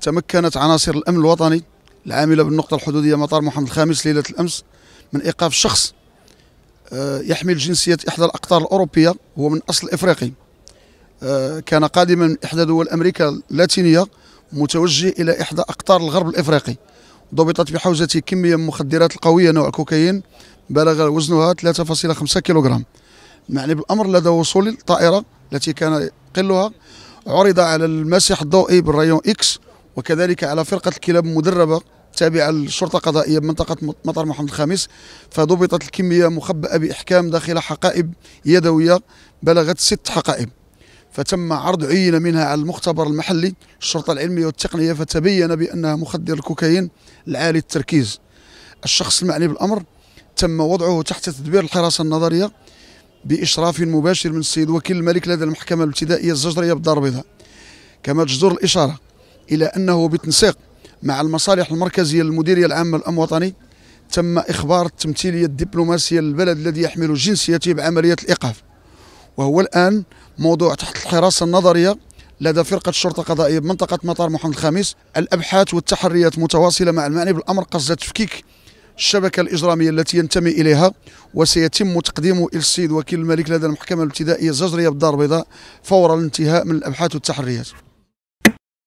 تمكنت عناصر الأمن الوطني العاملة بالنقطة الحدودية مطار محمد الخامس ليلة الأمس من إيقاف شخص آه، يحمل جنسية إحدى الأقطار الأوروبية هو من أصل إفريقي آه، كان قادما من إحدى دول أمريكا اللاتينية متوجه إلى إحدى أقطار الغرب الإفريقي ضبطت بحوزته كمية من المخدرات القوية نوع الكوكايين بلغ وزنها 3.5 كيلوغرام معني بالأمر لدى وصول الطائرة التي كان قلها عرض على المسح الضوئي بالرايون إكس وكذلك على فرقة الكلاب المدربة تابعة للشرطة القضائية بمنطقة مطار محمد الخامس فضبطت الكمية مخبأة بإحكام داخل حقائب يدوية بلغت ست حقائب فتم عرض عينة منها على المختبر المحلي الشرطة العلمية والتقنية فتبين بأنها مخدر الكوكايين العالي التركيز الشخص المعني بالأمر تم وضعه تحت تدبير الحراسة النظرية بإشراف مباشر من السيد وكيل الملك لدى المحكمة الابتدائية الزجرية بالدار البيضاء كما تجدر الإشارة إلى أنه بالتنسيق مع المصالح المركزية للمديرية العامة للأمن الوطني تم إخبار التمثيلية الدبلوماسية للبلد الذي يحمل جنسيته بعملية الإيقاف وهو الآن موضوع تحت الحراسة النظرية لدى فرقة الشرطة القضائية بمنطقة مطار محمد الخامس الأبحاث والتحريات متواصلة مع المعني بالأمر قصد تفكيك الشبكة الإجرامية التي ينتمي إليها وسيتم تقديم إلى السيد وكيل الملك لدى المحكمة الابتدائية الزجرية بالدار البيضاء فور الانتهاء من الأبحاث والتحريات